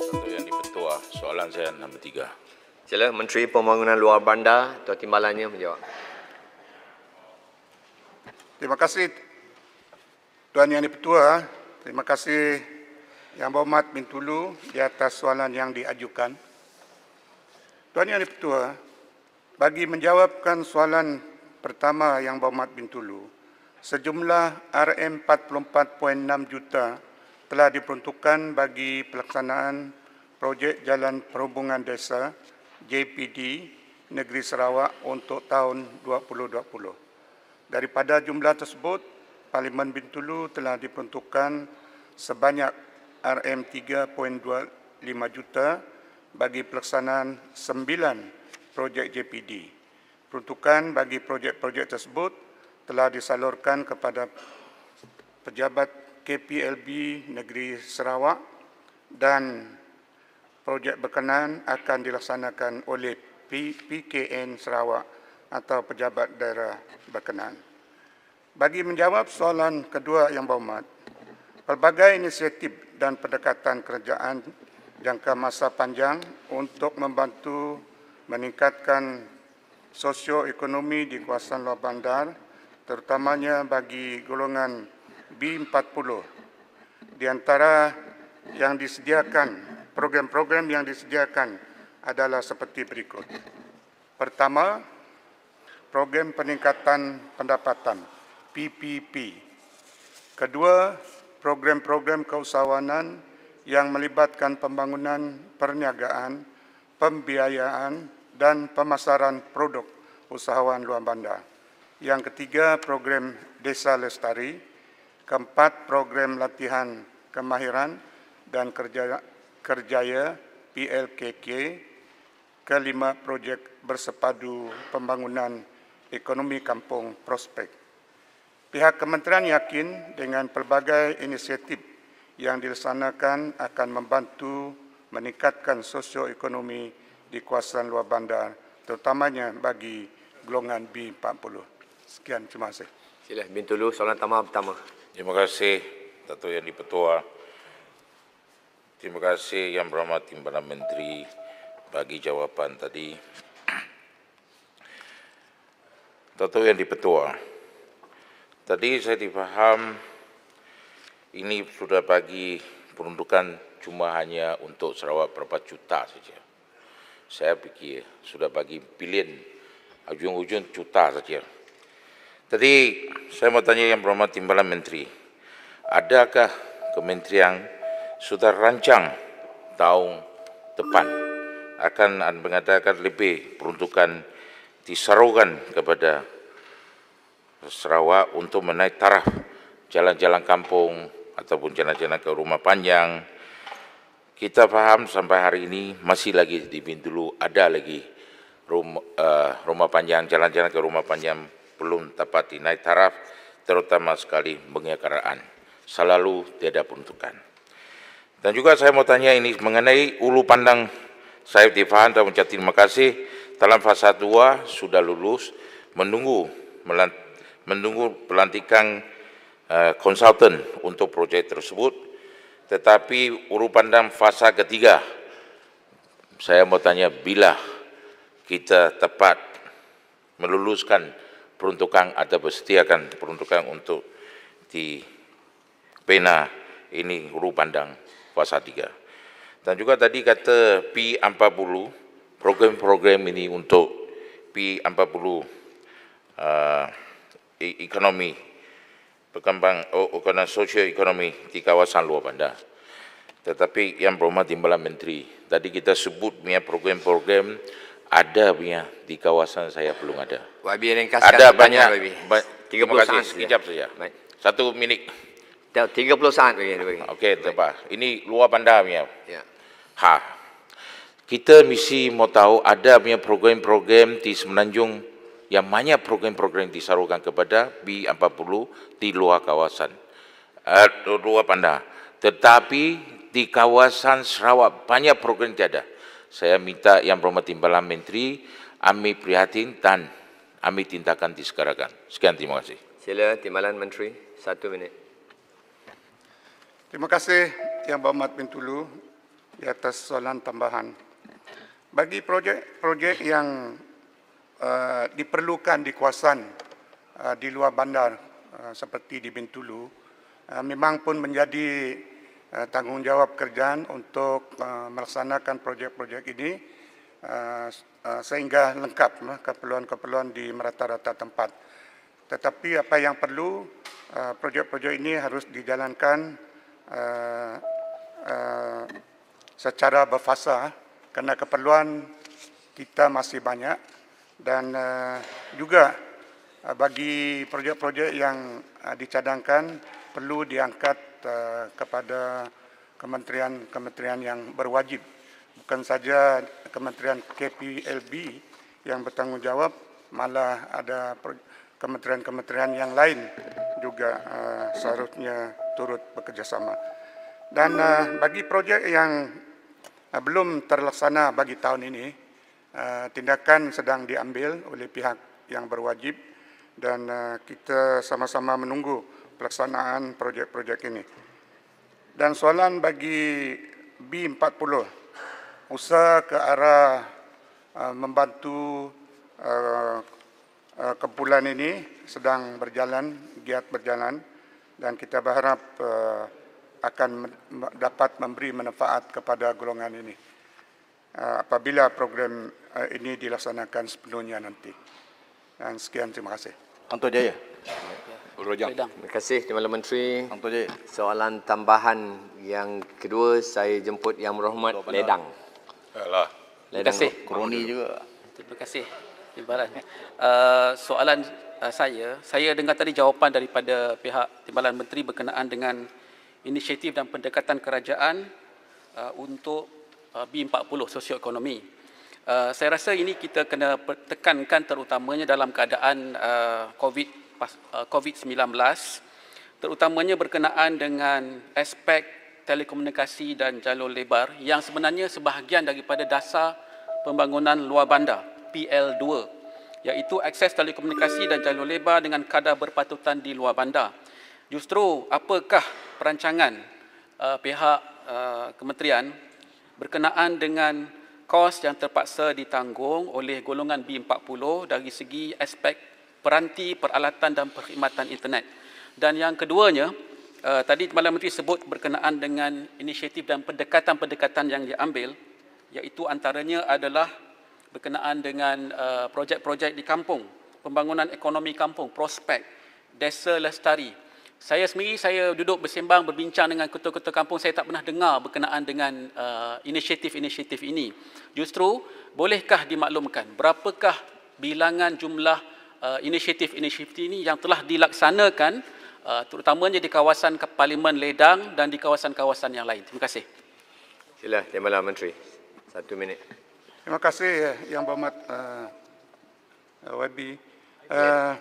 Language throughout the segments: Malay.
Untuk yang ah. soalan saya nombor tiga. Sila Menteri Pembangunan Luar Bandar, Tuan Timbalannya menjawab. Terima kasih Tuan Yang Dipertua. Ah. Terima kasih Yang Berhormat Bintulu di atas soalan yang diajukan. Tuan Yang Dipertua, ah, bagi menjawabkan soalan pertama yang berhormat Bintulu, sejumlah RM44.6 juta telah diperuntukkan bagi pelaksanaan projek jalan perhubungan desa JPD Negeri Sarawak untuk tahun 2020. Daripada jumlah tersebut, Parlimen Bintulu telah diperuntukkan sebanyak RM3.25 juta bagi pelaksanaan sembilan projek JPD peruntukan bagi projek-projek tersebut telah disalurkan kepada pejabat KPLB Negeri Sarawak dan projek berkenaan akan dilaksanakan oleh PKN Sarawak atau pejabat daerah berkenaan. Bagi menjawab soalan kedua yang berhormat, pelbagai inisiatif dan pendekatan kerajaan jangka masa panjang untuk membantu meningkatkan sosioekonomi di kawasan luar bandar terutamanya bagi golongan B40 di antara yang disediakan program-program yang disediakan adalah seperti berikut. Pertama, program peningkatan pendapatan PPP. Kedua, program-program keusahawanan yang melibatkan pembangunan perniagaan, pembiayaan dan pemasaran produk usahawan luar bandar. Yang ketiga, program Desa Lestari. Keempat, program latihan kemahiran dan kerja kerjaya PLKK. Kelima, projek bersepadu pembangunan ekonomi kampung prospek. Pihak kementerian yakin dengan pelbagai inisiatif yang dilaksanakan akan membantu meningkatkan sosioekonomi ekonomi di kawasan luar bandar terutamanya bagi golongan B40. Sekian terima kasih. Sila Min Tulu soalan tama pertama. Terima kasih Datu Yang Dipertua. Terima kasih Yang Berhormat Timbalan Menteri bagi jawapan tadi. Datu Yang Dipertua. Tadi saya difaham ini sudah bagi peruntukan cuma hanya untuk Sarawak berapa juta saja saya fikir sudah bagi pilihan ujung-ujung cuta saja. Tadi saya mau tanya yang berhormat timbalan menteri, adakah kementerian sudah rancang tahun depan akan mengadakan lebih peruntukan disarungan kepada Sarawak untuk menaik taraf jalan-jalan kampung ataupun jalan-jalan ke rumah panjang, kita paham sampai hari ini masih lagi di Bintulu ada lagi rumah, eh, uh, rumah panjang, jalan-jalan ke rumah panjang belum dapat dinaik taraf, terutama sekali pengekaraan. Selalu tiada peruntukan. Dan juga saya mau tanya ini mengenai ulu pandang saya dipaham dan mengucapkan terima kasih dalam fase 2 sudah lulus menunggu menunggu pelantikan eh, konsultan uh, untuk proyek tersebut tetapi urupan dalam fasa ketiga saya mau tanya bila kita tepat meluluskan peruntukan atau bersetiakan peruntukan untuk di pena ini huru pandang fasa 3. Dan juga tadi kata P40 program-program ini untuk P40 uh, e-, ekonomi berkembang oh, ekonomi sosial ekonomi di kawasan luar bandar. Tetapi yang berumah di Malam Menteri, tadi kita sebut punya program-program ada punya di kawasan saya belum ada. Wabi ada banyak, banyak ba 30 saat sekejap saja. Baik. Satu minit. 30 saat. Okey, okay, terima Ini luar bandar punya. Ya. Ha. Kita mesti mau tahu ada punya program-program di Semenanjung yang banyak program-program disarukan kepada B40 di luar kawasan uh, luar bandar tetapi di kawasan Sarawak banyak program tiada saya minta yang berhormat timbalan menteri ambil prihatin dan ambil tindakan disegarakan sekian terima kasih sila timbalan menteri satu minit terima kasih yang berhormat bintulu di atas soalan tambahan bagi projek-projek yang uh, diperlukan di kawasan uh, eh, di luar bandar uh, seperti di Bintulu uh, memang pun menjadi uh, tanggungjawab kerjaan untuk uh, melaksanakan projek-projek ini uh, uh, sehingga lengkap keperluan-keperluan di merata-rata tempat. Tetapi apa yang perlu projek-projek uh, ini harus dijalankan uh, uh, secara berfasa kerana keperluan kita masih banyak dan eh, juga eh, bagi projek-projek yang eh, dicadangkan perlu diangkat kepada kementerian-kementerian yang berwajib bukan saja kementerian KPLB yang bertanggungjawab malah ada kementerian-kementerian yang lain juga seharusnya turut bekerjasama dan bagi projek yang belum terlaksana bagi tahun ini Eh, tindakan sedang diambil oleh pihak yang berwajib dan eh, kita sama-sama menunggu pelaksanaan projek-projek ini. Dan soalan bagi B40 usaha ke arah eh, membantu kumpulan ini sedang berjalan, giat berjalan dan kita berharap akan dapat memberi manfaat kepada golongan ini. Ah, apabila program ah, ini dilaksanakan sepenuhnya nanti. Dan ah, sekian terima kasih. Anto Jaya. Rojang. Terima kasih Timbal Menteri. Anto Jaya. Soalan tambahan yang kedua saya jemput Yang Rahmat Ledang. Alah. Ledang terima kasih. Kroni juga. Terima kasih. Timbalan. Uh, soalan uh, saya, saya dengar tadi jawapan daripada pihak Timbalan Menteri berkenaan dengan inisiatif dan pendekatan kerajaan uh, untuk Uh, B40 sosioekonomi. Uh, saya rasa ini kita kena tekankan terutamanya dalam keadaan uh, COVID COVID-19 terutamanya berkenaan dengan aspek telekomunikasi dan jalur lebar yang sebenarnya sebahagian daripada dasar pembangunan luar bandar PL2 iaitu akses telekomunikasi dan jalur lebar dengan kadar berpatutan di luar bandar. Justru apakah perancangan uh, pihak uh, kementerian berkenaan dengan kos yang terpaksa ditanggung oleh golongan B40 dari segi aspek peranti, peralatan dan perkhidmatan internet. Dan yang keduanya, uh, tadi Malam Menteri sebut berkenaan dengan inisiatif dan pendekatan-pendekatan yang diambil iaitu antaranya adalah berkenaan dengan uh, projek-projek di kampung, pembangunan ekonomi kampung, prospek, desa lestari, saya sendiri saya duduk bersembang berbincang dengan ketua-ketua kampung saya tak pernah dengar berkenaan dengan uh, inisiatif-inisiatif ini. Justru bolehkah dimaklumkan berapakah bilangan jumlah uh, inisiatif-inisiatif ini yang telah dilaksanakan uh, terutamanya di kawasan Parlimen Ledang dan di kawasan-kawasan yang lain. Terima kasih. Sila, Tuan Mulia Menteri. Satu minit. Terima kasih eh, Yang bermat uh, YB. Uh, uh,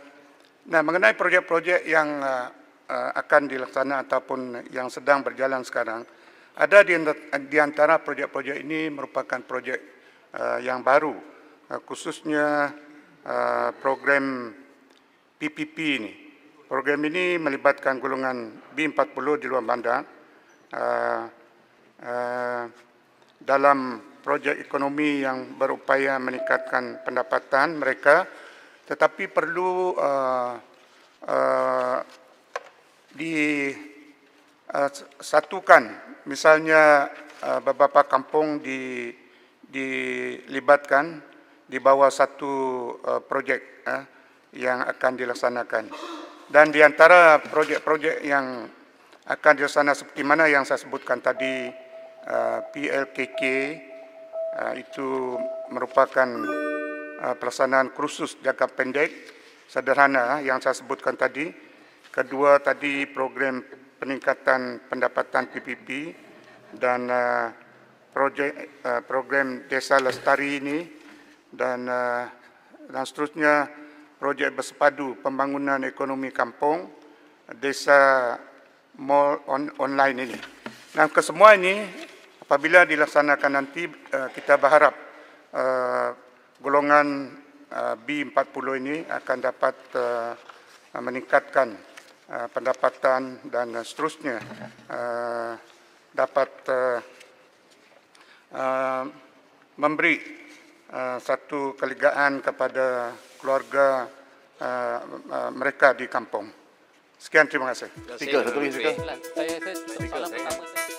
nah, mengenai projek-projek yang uh, Eh, akan dilaksana ataupun yang sedang berjalan sekarang. Ada di antara projek-projek ini merupakan projek eh, yang baru, eh, khususnya program PPP ini. Program ini melibatkan golongan B40 di luar bandar dalam projek ekonomi yang berupaya meningkatkan pendapatan mereka tetapi perlu uh, uh, disatukan, misalnya eh, beberapa kampung di, dilibatkan di bawah satu eh, projek eh, yang akan dilaksanakan. Dan di antara projek-projek yang akan dilaksanakan seperti mana yang saya sebutkan tadi, PLKK, itu merupakan pelaksanaan kursus jangka pendek sederhana yang saya sebutkan tadi, kedua tadi program peningkatan pendapatan PPP dan uh, projek, uh, program desa lestari ini dan uh, dan seterusnya projek bersepadu pembangunan ekonomi kampung desa mall on, online ini. Dan kesemua ini apabila dilaksanakan nanti uh, kita berharap uh, golongan uh, B40 ini akan dapat uh, meningkatkan pendapatan dan seterusnya dapat memberi satu kelegaan kepada keluarga mereka di kampung. Sekian terima kasih. Terima kasih. lagi. Saya, saya, saya, saya, saya,